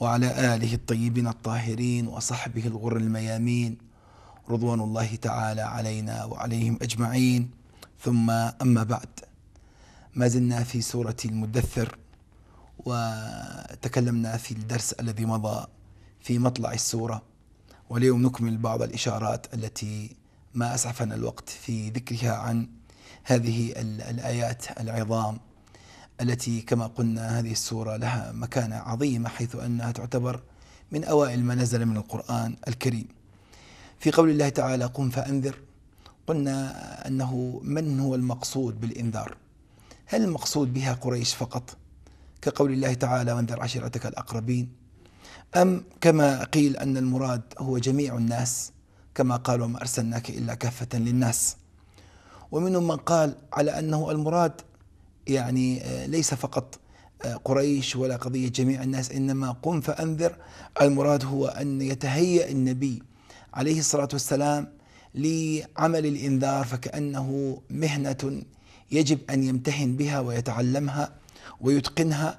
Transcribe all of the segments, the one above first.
وعلى آله الطيبين الطاهرين وصحبه الغر الميامين رضوان الله تعالى علينا وعليهم أجمعين ثم أما بعد ما زلنا في سورة المدثر وتكلمنا في الدرس الذي مضى في مطلع السورة واليوم نكمل بعض الإشارات التي ما أسعفنا الوقت في ذكرها عن هذه الآيات العظام التي كما قلنا هذه السورة لها مكانة عظيمة حيث أنها تعتبر من أوائل ما نزل من القرآن الكريم في قول الله تعالى قم فأنذر قلنا أنه من هو المقصود بالإنذار هل المقصود بها قريش فقط كقول الله تعالى وانذر عشيرتك الأقربين أم كما قيل أن المراد هو جميع الناس كما قال وما أرسلناك إلا كافة للناس ومنهم من قال على أنه المراد يعني آه، ليس فقط آه، قريش ولا قضية جميع الناس إنما قم فأنذر المراد هو أن يتهيأ النبي عليه الصلاة والسلام لعمل الإنذار فكأنه مهنة يجب أن يمتهن بها ويتعلمها ويتقنها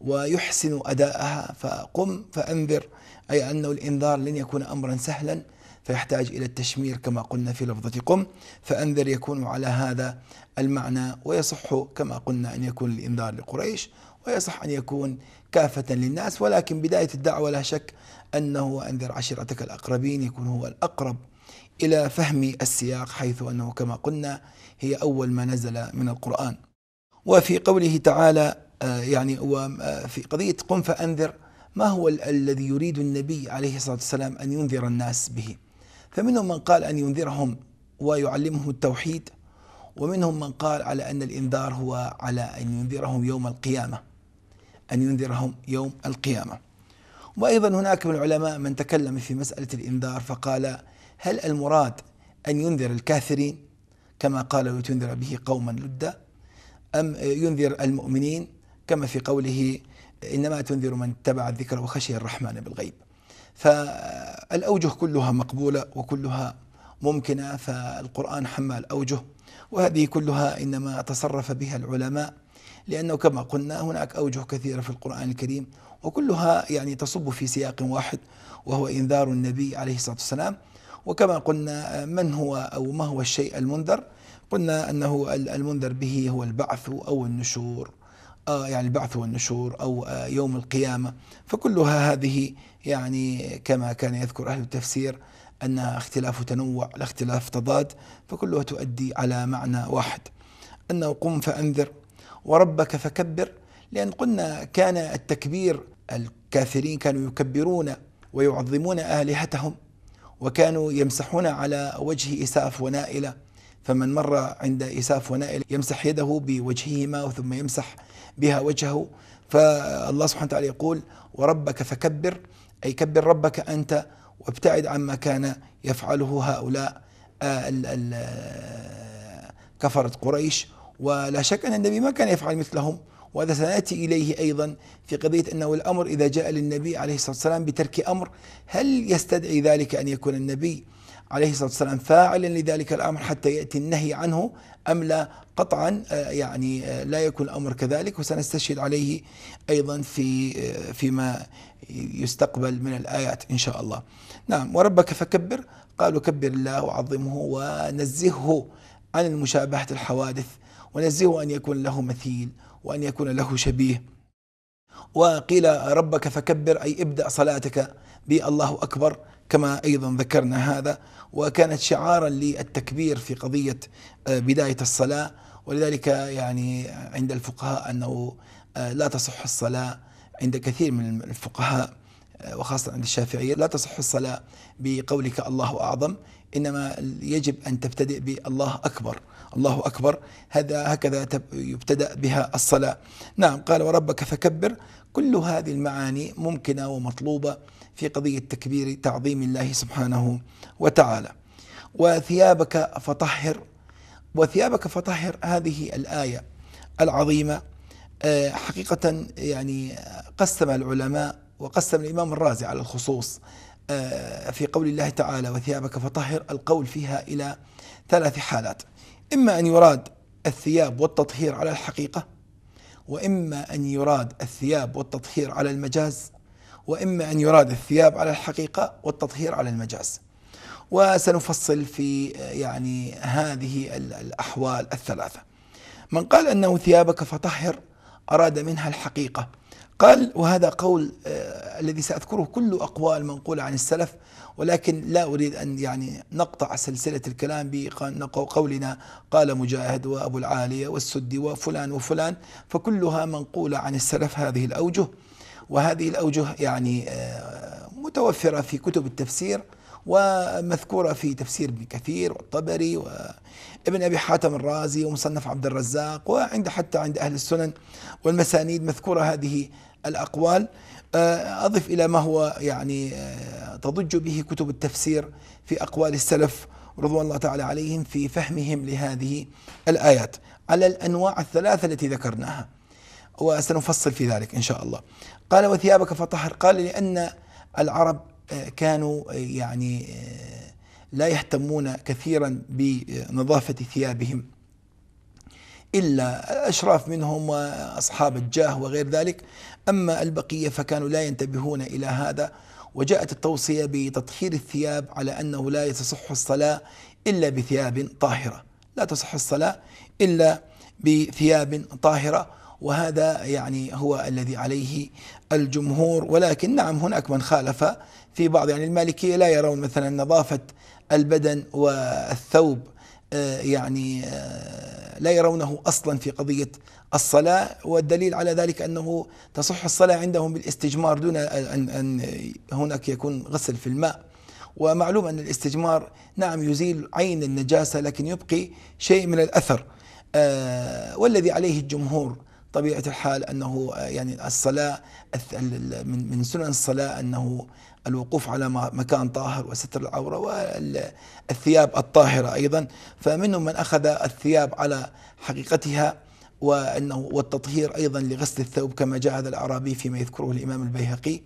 ويحسن أداءها فقم فأنذر أي أن الإنذار لن يكون أمرا سهلا فيحتاج إلى التشمير كما قلنا في لفظة قم فأنذر يكون على هذا المعنى ويصح كما قلنا أن يكون الإنذار لقريش ويصح أن يكون كافة للناس ولكن بداية الدعوة لا شك أنه أنذر عشيرتك الأقربين يكون هو الأقرب إلى فهم السياق حيث أنه كما قلنا هي أول ما نزل من القرآن وفي قوله تعالى آه، يعني آه، في قضية قم فأنذر ما هو الذي يريد النبي عليه الصلاة والسلام أن ينذر الناس به فمنهم من قال أن ينذرهم ويعلمهم التوحيد ومنهم من قال على أن الإنذار هو على أن ينذرهم يوم القيامة أن ينذرهم يوم القيامة وأيضا هناك من العلماء من تكلم في مسألة الإنذار فقال هل المراد أن ينذر الكافرين كما قال وتنذر به قوما لدا أم ينذر المؤمنين كما في قوله إنما تنذر من اتبع الذكر وخشي الرحمن بالغيب فالأوجه كلها مقبولة وكلها ممكنة فالقرآن حمل أوجه وهذه كلها إنما تصرف بها العلماء لأنه كما قلنا هناك أوجه كثيرة في القرآن الكريم وكلها يعني تصب في سياق واحد وهو إنذار النبي عليه الصلاة والسلام وكما قلنا من هو أو ما هو الشيء المنذر قلنا أنه المنذر به هو البعث أو النشور آه، يعني البعث والنشور أو آه، يوم القيامة فكلها هذه يعني كما كان يذكر أهل التفسير أنها اختلاف تنوع الاختلاف تضاد فكلها تؤدي على معنى واحد أنه قم فأنذر وربك فكبر لأن قلنا كان التكبير الكافرين كانوا يكبرون ويعظمون آلهتهم وكانوا يمسحون على وجه إساف ونائلة فمن مر عند إساف ونائل يمسح يده بوجههما ثم يمسح بها وجهه فالله سبحانه وتعالى يقول وربك فكبر أي كبر ربك أنت وابتعد عما كان يفعله هؤلاء آه، آه، كفرة قريش ولا شك أن النبي ما كان يفعل مثلهم وهذا سناتي اليه ايضا في قضيه انه الامر اذا جاء للنبي عليه الصلاه والسلام بترك امر هل يستدعي ذلك ان يكون النبي عليه الصلاة والسلام فاعلا لذلك الأمر حتى يأتي النهي عنه أم لا قطعا آه، يعني آه، لا يكون الأمر كذلك وسنستشهد عليه أيضا في آه، فيما يستقبل من الآيات إن شاء الله نعم وربك فكبر قالوا كبر الله وعظمه ونزهه عن المشابهة الحوادث ونزهه أن يكون له مثيل وأن يكون له شبيه وقيل ربك فكبر أي ابدأ صلاتك بالله أكبر كما أيضا ذكرنا هذا وكانت شعارا للتكبير في قضية آه، بداية الصلاة ولذلك يعني عند الفقهاء أنه آه، لا تصح الصلاة عند كثير من الفقهاء آه، وخاصة عند الشافعية لا تصح الصلاة بقولك الله أعظم إنما يجب أن تبتدئ بالله أكبر الله أكبر هذا هكذا يبتدأ بها الصلاة نعم قال وربك فكبر كل هذه المعاني ممكنة ومطلوبة في قضية تكبير تعظيم الله سبحانه وتعالى وثيابك فطهر وثيابك فطهر هذه الآية العظيمة آه، حقيقة يعني قسم العلماء وقسم الإمام الرازي على الخصوص آه، في قول الله تعالى وثيابك فطهر القول فيها إلى ثلاث حالات إما أن يراد الثياب والتطهير على الحقيقة وإما أن يراد الثياب والتطهير على المجاز وإما أن يراد الثياب على الحقيقة والتطهير على المجاز وسنفصل في يعني هذه الأحوال الثلاثة من قال أنه ثيابك فطهر أراد منها الحقيقة قال وهذا قول آه الذي سأذكره كل أقوال منقولة عن السلف ولكن لا أريد أن يعني نقطع سلسلة الكلام بقولنا قال مجاهد وأبو العالية والسدي وفلان وفلان فكلها منقولة عن السلف هذه الأوجه وهذه الأوجه يعني آه، متوفرة في كتب التفسير ومذكورة في تفسير ابن كثير والطبري وابن أبي حاتم الرازي ومصنف عبد الرزاق وعند حتى عند أهل السنن والمسانيد مذكورة هذه الأقوال آه، أضف إلى ما هو يعني آه، تضج به كتب التفسير في أقوال السلف رضوان الله تعالى عليهم في فهمهم لهذه الآيات على الأنواع الثلاثة التي ذكرناها وسنفصل في ذلك إن شاء الله قال وثيابك فطهر قال لأن العرب آه، كانوا آه، يعني آه، لا يهتمون كثيرا بنظافة ثيابهم إلا الأشراف منهم وأصحاب الجاه وغير ذلك أما البقية فكانوا لا ينتبهون إلى هذا وجاءت التوصية بتطهير الثياب على أنه لا تصح الصلاة إلا بثياب طاهرة لا تصح الصلاة إلا بثياب طاهرة وهذا يعني هو الذي عليه الجمهور ولكن نعم هناك من خالف في بعض يعني المالكية لا يرون مثلا نظافة البدن والثوب آه، يعني آه، لا يرونه أصلا في قضية الصلاة والدليل على ذلك أنه تصح الصلاة عندهم بالاستجمار دون أن, أن هناك يكون غسل في الماء ومعلوم أن الاستجمار نعم يزيل عين النجاسة لكن يبقي شيء من الأثر آه، والذي عليه الجمهور طبيعة الحال أنه آه، يعني الصلاة من من سنن الصلاة أنه الوقوف على مكان طاهر وستر العورة والثياب الطاهرة أيضا فمنهم من أخذ الثياب على حقيقتها وأنه والتطهير أيضا لغسل الثوب كما جاء هذا الأعرابي فيما يذكره الإمام البيهقي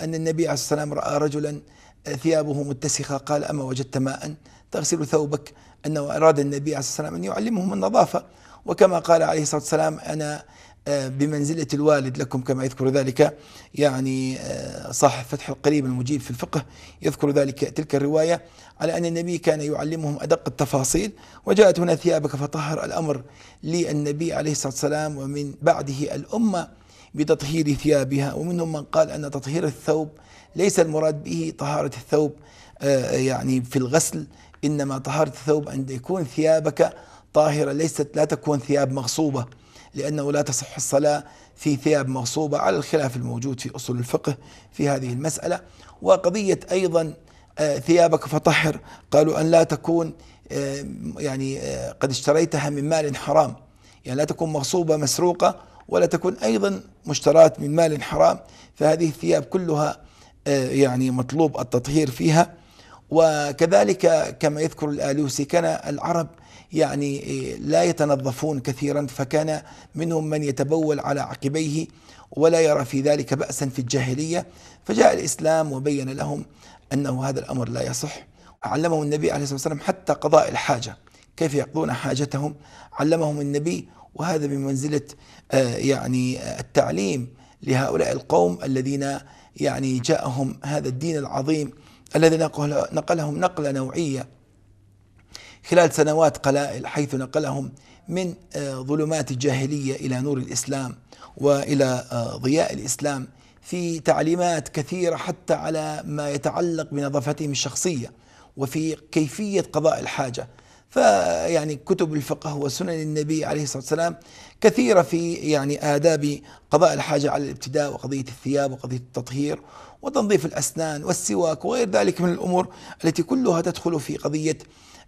أن النبي عليه الصلاة والسلام رأى رجلا آه، ثيابه متسخة قال أما وجدت ماء تغسل ثوبك أنه أراد النبي عليه الصلاة والسلام أن يعلمهم النظافة وكما قال عليه الصلاة والسلام أنا آه، بمنزلة الوالد لكم كما يذكر ذلك يعني آه، صاحب فتح القريب المجيب في الفقه يذكر ذلك تلك الرواية على أن النبي كان يعلمهم أدق التفاصيل وجاءت هنا ثيابك فطهر الأمر للنبي عليه الصلاة والسلام ومن بعده الأمة بتطهير ثيابها ومنهم من قال أن تطهير الثوب ليس المراد به طهارة الثوب آه، يعني في الغسل إنما طهارة الثوب أن يكون ثيابك طاهرة ليست لا تكون ثياب مغصوبة لأنه لا تصح الصلاة في ثياب مغصوبة على الخلاف الموجود في أصول الفقه في هذه المسألة وقضية أيضا آه، ثيابك فطهر قالوا أن لا تكون آه، يعني آه، قد اشتريتها من مال حرام يعني لا تكون مغصوبة مسروقة ولا تكون أيضا مشترات من مال حرام فهذه الثياب كلها يعني مطلوب التطهير فيها وكذلك كما يذكر الآلوسي كان العرب يعني إيه, لا يتنظفون كثيرا فكان منهم من يتبول على عقبيه ولا يرى في ذلك بأسا في الجاهلية فجاء الإسلام وبين لهم أنه هذا الأمر لا يصح علمهم النبي عليه الصلاة والسلام حتى قضاء الحاجة كيف يقضون حاجتهم علمهم النبي وهذا بمنزلة آه, يعني آه, التعليم لهؤلاء القوم الذين يعني جاءهم هذا الدين العظيم الذي نقلهم نقلة نوعية خلال سنوات قلائل حيث نقلهم من آه، ظلمات الجاهلية إلى نور الإسلام وإلى آه، ضياء الإسلام في تعليمات كثيرة حتى على ما يتعلق بنظافتهم الشخصية وفي كيفية قضاء الحاجة فيعني كتب الفقه وسنن النبي عليه الصلاة والسلام كثيرة في يعني آداب قضاء الحاجة على الابتداء وقضية الثياب وقضية التطهير وتنظيف الأسنان والسواك وغير ذلك من الأمور التي كلها تدخل في قضية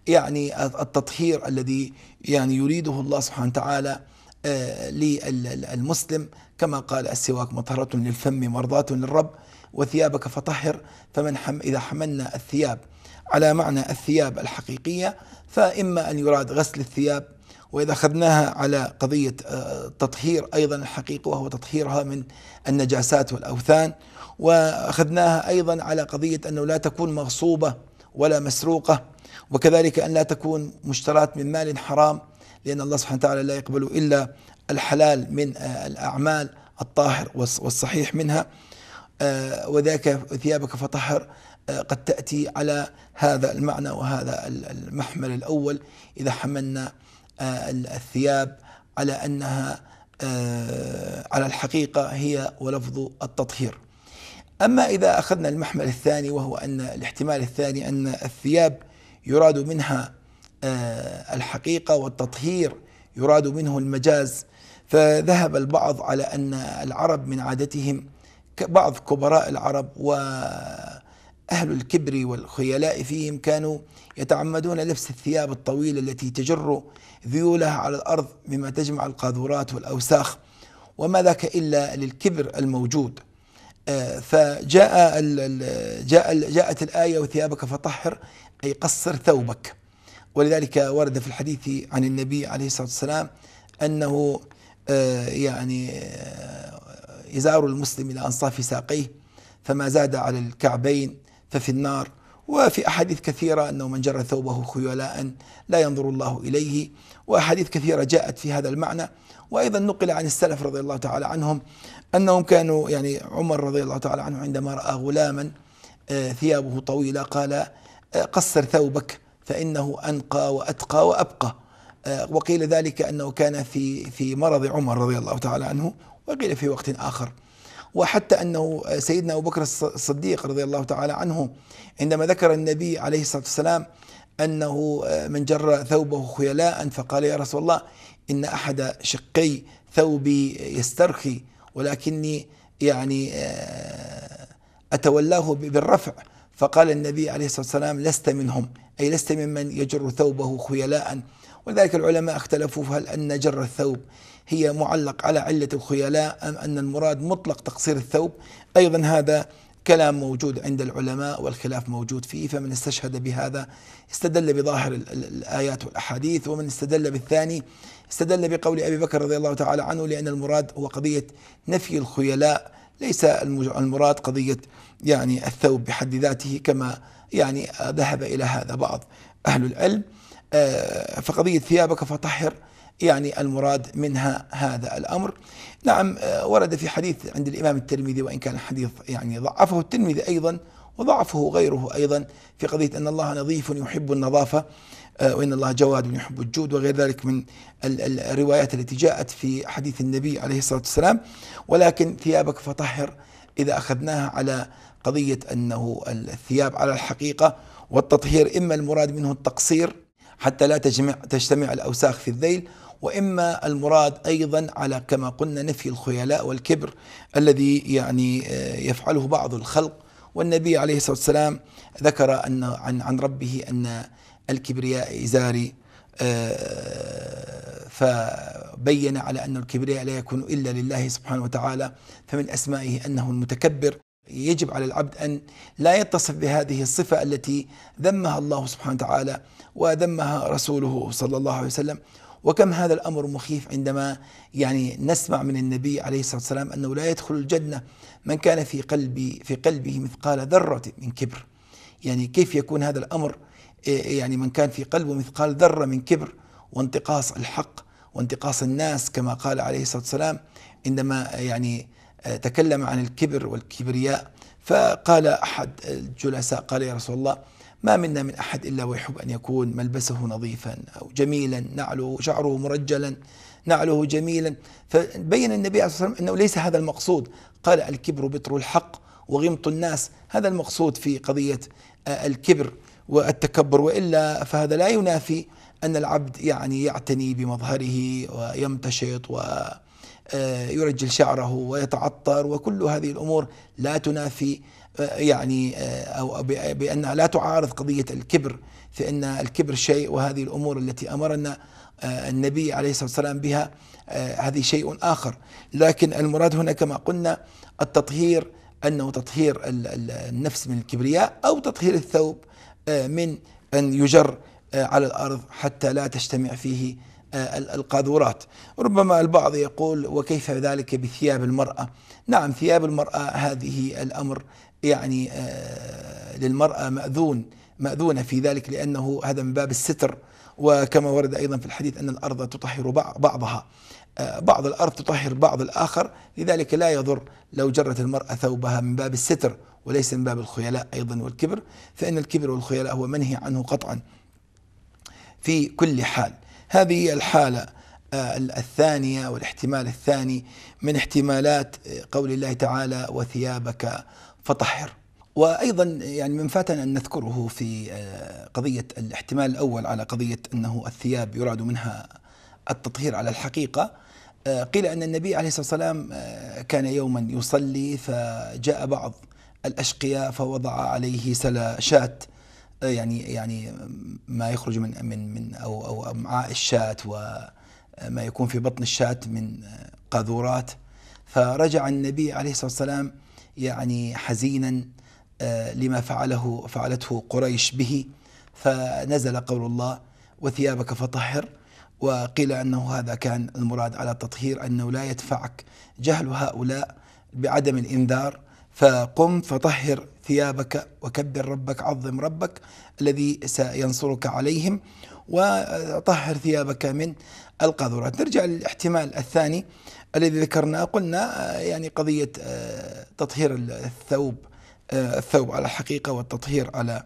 يعني التطهير الذي يعني يريده الله سبحانه وتعالى آه، للمسلم كما قال السواك مطهرة للفم مرضاة للرب وثيابك فطهر فمن حم إذا حملنا الثياب على معنى الثياب الحقيقية فإما أن يراد غسل الثياب وإذا أخذناها على قضية آه، تطهير أيضا الحقيقة وهو تطهيرها من النجاسات والأوثان وأخذناها أيضا على قضية أنه لا تكون مغصوبة ولا مسروقة وكذلك أن لا تكون مشتراة من مال حرام لأن الله سبحانه وتعالى لا يقبل إلا الحلال من آه، الأعمال الطاهر والصحيح منها آه، وذاك ثيابك فطهر آه، قد تأتي على هذا المعنى وهذا المحمل الأول إذا حملنا الثياب على أنها على الحقيقة هي ولفظ التطهير أما إذا أخذنا المحمل الثاني وهو أن الاحتمال الثاني أن الثياب يراد منها آه، الحقيقة والتطهير يراد منه المجاز فذهب البعض على أن العرب من عادتهم بعض كبراء العرب وأهل الكبر والخيلاء فيهم كانوا يتعمدون لبس الثياب الطويلة التي تجر ذيولها على الأرض مما تجمع القاذورات والأوساخ وما ذاك إلا للكبر الموجود فجاء جاء جاءت الآية وثيابك فطهر أي قصر ثوبك ولذلك ورد في الحديث عن النبي عليه الصلاة والسلام أنه آه، يعني آه، إزار المسلم إلى أنصاف ساقيه فما زاد على الكعبين ففي النار وفي أحاديث كثيرة أنه من جر ثوبه خيلاء لا ينظر الله إليه وأحاديث كثيرة جاءت في هذا المعنى وأيضا نقل عن السلف رضي الله تعالى عنهم أنهم كانوا يعني عمر رضي الله تعالى عنه عندما رأى غلاما آه، ثيابه طويلة قال آه، قصر ثوبك فإنه أنقى وأتقى وأبقى آه، وقيل ذلك أنه كان في في مرض عمر رضي الله تعالى عنه وقيل في وقت آخر وحتى أنه سيدنا أبو بكر الصديق رضي الله تعالى عنه عندما ذكر النبي عليه الصلاة والسلام أنه آه، من جر ثوبه خيلاء فقال يا رسول الله إن أحد شقي ثوبي يسترخي ولكني يعني آه، أتولاه بالرفع فقال النبي عليه الصلاة والسلام لست منهم أي لست ممن يجر ثوبه خيلاء ولذلك العلماء اختلفوا هل أن جر الثوب هي معلق على علة الخيلاء أم أن المراد مطلق تقصير الثوب أيضا هذا كلام موجود عند العلماء والخلاف موجود فيه فمن استشهد بهذا استدل بظاهر الآيات والأحاديث ومن استدل بالثاني استدل بقول أبي بكر رضي الله تعالى عنه لأن المراد هو قضية نفي الخيلاء ليس المراد قضية يعني الثوب بحد ذاته كما يعني ذهب إلى هذا بعض أهل العلم آه، فقضية ثيابك فطهر يعني المراد منها هذا الأمر نعم آه، ورد في حديث عند الإمام الترمذي وإن كان الحديث يعني ضعفه الترمذي أيضا وضعفه غيره أيضا في قضية أن الله نظيف يحب النظافة آه، وإن الله جواد يحب الجود وغير ذلك من الروايات التي جاءت في حديث النبي عليه الصلاة والسلام ولكن ثيابك فطهر إذا أخذناها على قضية أنه الثياب على الحقيقة والتطهير إما المراد منه التقصير حتى لا تجمع تجتمع الأوساخ في الذيل وإما المراد أيضا على كما قلنا نفي الخيلاء والكبر الذي يعني آه، يفعله بعض الخلق والنبي عليه الصلاة والسلام ذكر أن عن, عن ربه أن الكبرياء إزاري آه، فبين على أن الكبرياء لا يكون إلا لله سبحانه وتعالى فمن أسمائه أنه المتكبر يجب على العبد أن لا يتصف بهذه الصفة التي ذمها الله سبحانه وتعالى وذمها رسوله صلى الله عليه وسلم وكم هذا الأمر مخيف عندما يعني نسمع من النبي عليه الصلاة والسلام أنه لا يدخل الجنة من كان في قلبي في قلبه مثقال ذرة من كبر يعني كيف يكون هذا الأمر إيه، إيه، يعني من كان في قلبه مثقال ذرة من كبر وانتقاص الحق وانتقاص الناس كما قال عليه الصلاة والسلام عندما يعني آه، تكلم عن الكبر والكبرياء فقال أحد الجلساء قال يا رسول الله ما منا من أحد إلا ويحب أن يكون ملبسه نظيفا أو جميلا نعله شعره مرجلا نعله جميلا فبين النبي عليه الصلاة والسلام أنه ليس هذا المقصود قال الكبر بطر الحق وغمط الناس هذا المقصود في قضية آه، الكبر والتكبر وإلا فهذا لا ينافي أن العبد يعني يعتني بمظهره ويمتشط و آه، يرجل شعره ويتعطر وكل هذه الامور لا تنافي يعني آه، أو بأنها لا تعارض قضية الكبر فإن الكبر شيء وهذه الأمور التي أمرنا آه، النبي عليه الصلاة والسلام بها آه، هذه شيء آخر لكن المراد هنا كما قلنا التطهير أنه تطهير النفس من الكبرياء أو تطهير الثوب من أن يجر على الأرض حتى لا تجتمع فيه القاذورات ربما البعض يقول وكيف ذلك بثياب المرأة نعم ثياب المرأة هذه الأمر يعني آه، للمرأة مأذون مأذونة في ذلك لأنه هذا من باب الستر وكما ورد أيضا في الحديث أن الأرض تطهر بعضها آه، بعض الأرض تطهر بعض الآخر لذلك لا يضر لو جرت المرأة ثوبها من باب الستر وليس من باب الخيلاء أيضا والكبر فإن الكبر والخيلاء هو منهي عنه قطعا في كل حال هذه الحالة آه، الثانية والاحتمال الثاني من احتمالات قول الله تعالى وثيابك فطهر وايضا يعني من فاتنا ان نذكره في آه، قضيه الاحتمال الاول على قضيه انه الثياب يراد منها التطهير على الحقيقه آه، قيل ان النبي عليه الصلاه والسلام آه، كان يوما يصلي فجاء بعض الاشقياء فوضع عليه سلا يعني يعني ما يخرج من من من او او امعاء الشاة وما يكون في بطن الشاة من قاذورات فرجع النبي عليه الصلاه والسلام يعني حزينا آه، لما فعله فعلته قريش به فنزل قول الله وثيابك فطهر وقيل انه هذا كان المراد على التطهير انه لا يدفعك جهل هؤلاء بعدم الانذار فقم فطهر ثيابك وكبر ربك عظم ربك الذي سينصرك عليهم وطهر ثيابك من القاذورات نرجع للاحتمال الثاني الذي ذكرناه قلنا آه، يعني قضية آه، تطهير الثوب آه، الثوب على الحقيقة والتطهير على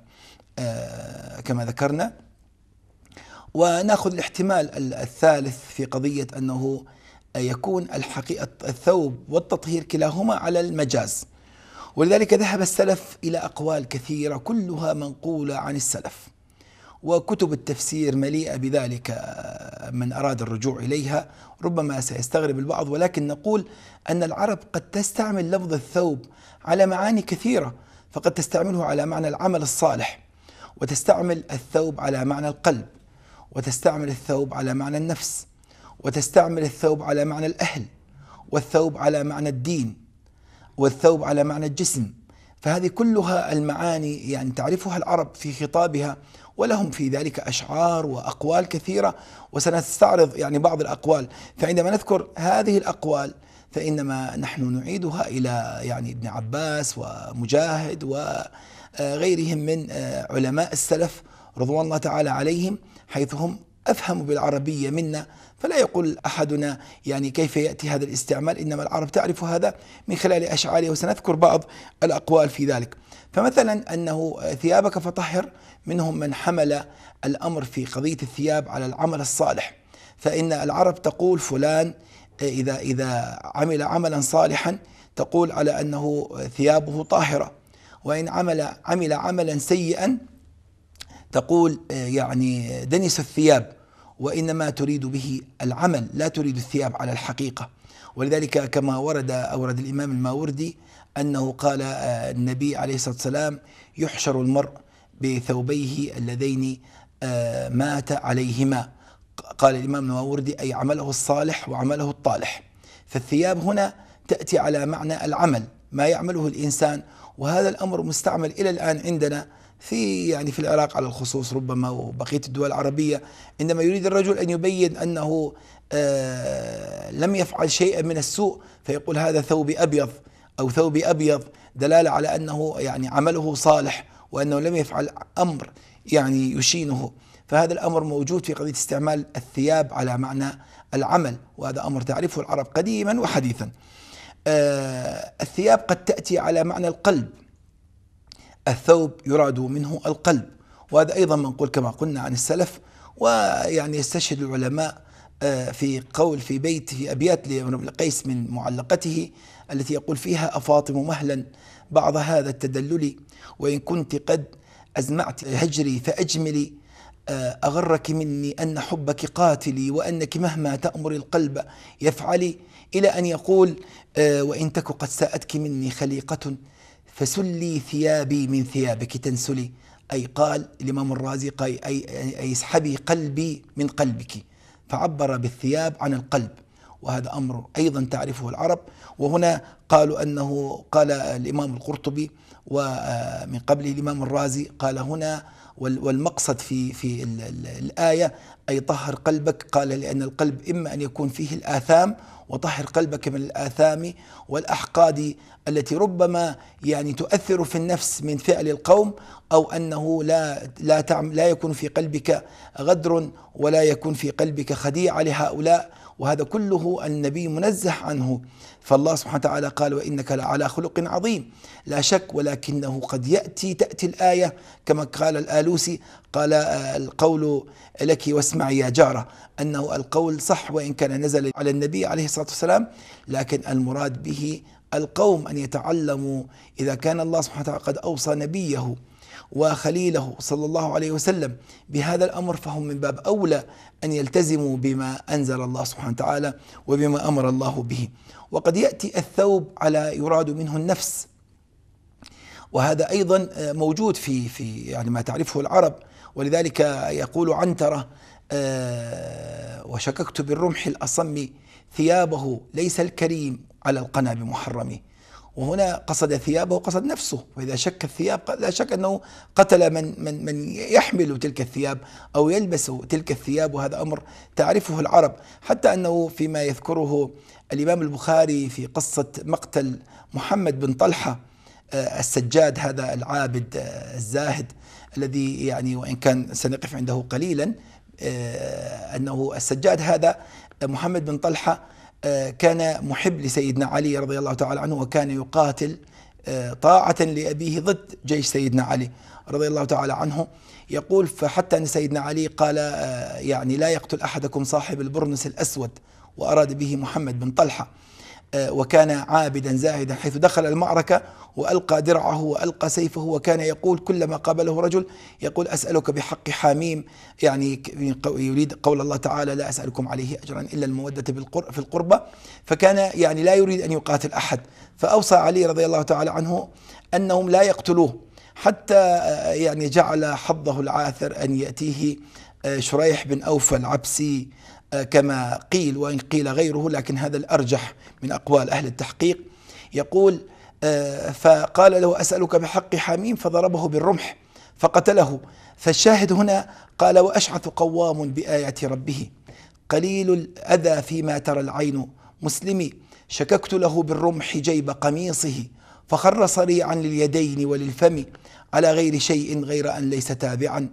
آه، كما ذكرنا وناخذ الاحتمال الثالث في قضية أنه يكون الحقيقة الثوب والتطهير كلاهما على المجاز ولذلك ذهب السلف إلى أقوال كثيرة كلها منقولة عن السلف وكتب التفسير مليئة بذلك آه، من أراد الرجوع إليها ربما سيستغرب البعض ولكن نقول أن العرب قد تستعمل لفظ الثوب على معاني كثيرة فقد تستعمله على معنى العمل الصالح وتستعمل الثوب على معنى القلب وتستعمل الثوب على معنى النفس وتستعمل الثوب على معنى الأهل والثوب على معنى الدين والثوب على معنى الجسم فهذه كلها المعاني يعني تعرفها العرب في خطابها ولهم في ذلك أشعار وأقوال كثيرة وسنستعرض يعني بعض الأقوال فعندما نذكر هذه الأقوال فإنما نحن نعيدها إلى يعني ابن عباس ومجاهد وغيرهم من علماء السلف رضوان الله تعالى عليهم حيث هم أفهم بالعربية منا فلا يقول أحدنا يعني كيف يأتي هذا الاستعمال إنما العرب تعرف هذا من خلال أشعارها وسنذكر بعض الأقوال في ذلك فمثلا أنه ثيابك فطهر منهم من حمل الأمر في قضية الثياب على العمل الصالح فإن العرب تقول فلان إذا إذا عمل عملا صالحا تقول على أنه ثيابه طاهرة وإن عمل عمل عملا سيئا تقول يعني دنس الثياب وإنما تريد به العمل لا تريد الثياب على الحقيقة ولذلك كما ورد أورد الإمام الماوردي أنه قال آه، النبي عليه الصلاة والسلام يحشر المرء بثوبيه اللذين آه، مات عليهما قال الإمام الماوردي أي عمله الصالح وعمله الطالح فالثياب هنا تأتي على معنى العمل ما يعمله الإنسان وهذا الأمر مستعمل إلى الآن عندنا في يعني في العراق على الخصوص ربما وبقية الدول العربية عندما يريد الرجل أن يبين أنه آه، لم يفعل شيئا من السوء فيقول هذا ثوبي أبيض أو ثوبي أبيض دلالة على أنه يعني عمله صالح وأنه لم يفعل أمر يعني يشينه فهذا الأمر موجود في قضية استعمال الثياب على معنى العمل وهذا أمر تعرفه العرب قديما وحديثا آه الثياب قد تأتي على معنى القلب الثوب يراد منه القلب وهذا أيضا منقول كما قلنا عن السلف ويعني يستشهد العلماء آه، في قول في بيت في أبيات لابن القيس من معلقته التي يقول فيها أفاطم مهلا بعض هذا التدلل وإن كنت قد أزمعت هجري فأجملي آه، أغرك مني أن حبك قاتلي وأنك مهما تأمر القلب يفعلي إلى أن يقول آه، وإن تك قد ساءتك مني خليقة فسلي ثيابي من ثيابك تنسلي أي قال الإمام الرازي قال أي, أي اسحبي قلبي من قلبك فعبر بالثياب عن القلب وهذا أمر أيضا تعرفه العرب وهنا قالوا أنه قال الإمام القرطبي ومن آه، قبله الإمام الرازي قال هنا والمقصد في في الآية أي طهر قلبك قال لأن القلب إما أن يكون فيه الآثام وطهر قلبك من الآثام والأحقاد التي ربما يعني تؤثر في النفس من فعل القوم أو أنه لا لا تعم لا يكون في قلبك غدر ولا يكون في قلبك خديعة لهؤلاء وهذا كله النبي منزه عنه فالله سبحانه وتعالى قال وإنك لعلى خلق عظيم لا شك ولكنه قد يأتي تأتي الآية كما قال الآلوسي قال آه، القول لك واسمعي يا جارة أنه القول صح وإن كان نزل على النبي عليه الصلاة والسلام لكن المراد به القوم أن يتعلموا إذا كان الله سبحانه وتعالى قد أوصى نبيه وخليله صلى الله عليه وسلم بهذا الامر فهم من باب اولى ان يلتزموا بما انزل الله سبحانه وتعالى وبما امر الله به. وقد ياتي الثوب على يراد منه النفس. وهذا ايضا موجود في في يعني ما تعرفه العرب ولذلك يقول عنتره آه، وشككت بالرمح الاصم ثيابه ليس الكريم على القنا بمحرمه وهنا قصد ثيابه وقصد نفسه فإذا شك الثياب لا شك أنه قتل من, من, من يحمل تلك الثياب أو يلبس تلك الثياب وهذا أمر تعرفه العرب حتى أنه فيما يذكره الإمام البخاري في قصة مقتل محمد بن طلحة آه، السجاد هذا العابد آه، الزاهد الذي يعني وإن كان سنقف عنده قليلا آه، أنه السجاد هذا محمد بن طلحة كان محب لسيدنا علي رضي الله تعالى عنه وكان يقاتل آه، طاعة لأبيه ضد جيش سيدنا علي رضي الله تعالى عنه يقول فحتى أن سيدنا علي قال آه، يعني لا يقتل أحدكم صاحب البرنس الأسود وأراد به محمد بن طلحة آه، وكان عابدا زاهدا حيث دخل المعركة وألقى درعه وألقى سيفه وكان يقول كلما قابله رجل يقول أسألك بحق حميم يعني يريد قول الله تعالى لا أسألكم عليه أجرا إلا المودة في القربة فكان يعني لا يريد أن يقاتل أحد فأوصى علي رضي الله تعالى عنه أنهم لا يقتلوه حتى آه، يعني جعل حظه العاثر أن يأتيه آه، شريح بن أوفى العبسي كما قيل وإن قيل غيره لكن هذا الأرجح من أقوال أهل التحقيق يقول آه، فقال له أسألك بحق حميم فضربه بالرمح فقتله فالشاهد هنا قال وأشعث قوام بآيات ربه قليل الأذى فيما ترى العين مسلمي شككت له بالرمح جيب قميصه فخر صريعا لليدين وللفم على غير شيء غير أن ليس تابعا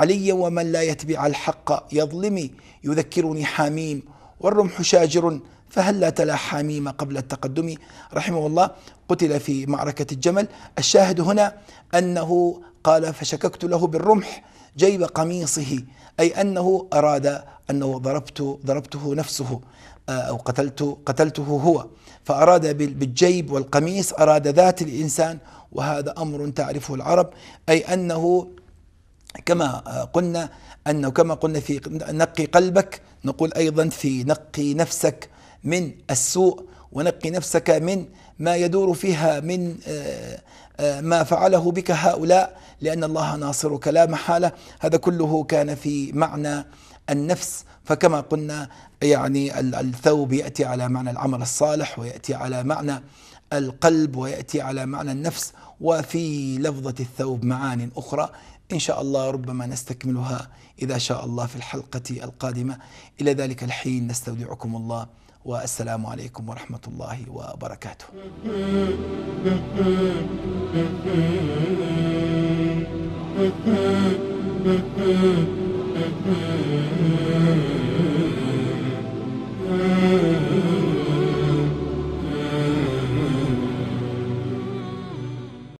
علي ومن لا يتبع الحق يظلمي يذكرني حاميم والرمح شاجر فهلا تلا حاميم قبل التقدم رحمه الله قتل في معركة الجمل الشاهد هنا أنه قال فشككت له بالرمح جيب قميصه أي أنه أراد أنه ضربت ضربته نفسه آه، أو قتلت قتلته هو فأراد بالجيب والقميص أراد ذات الإنسان وهذا أمر تعرفه العرب أي أنه كما آه، قلنا أنه كما قلنا في نقي قلبك نقول أيضا في نقي نفسك من السوء ونقي نفسك من ما يدور فيها من آه، آه، ما فعله بك هؤلاء لأن الله ناصرك لا محالة هذا كله كان في معنى النفس فكما قلنا يعني الثوب يأتي على معنى العمل الصالح ويأتي على معنى القلب ويأتي على معنى النفس وفي لفظة الثوب معان أخرى إن شاء الله ربما نستكملها إذا شاء الله في الحلقة القادمة إلى ذلك الحين نستودعكم الله والسلام عليكم ورحمة الله وبركاته Mm-hmm.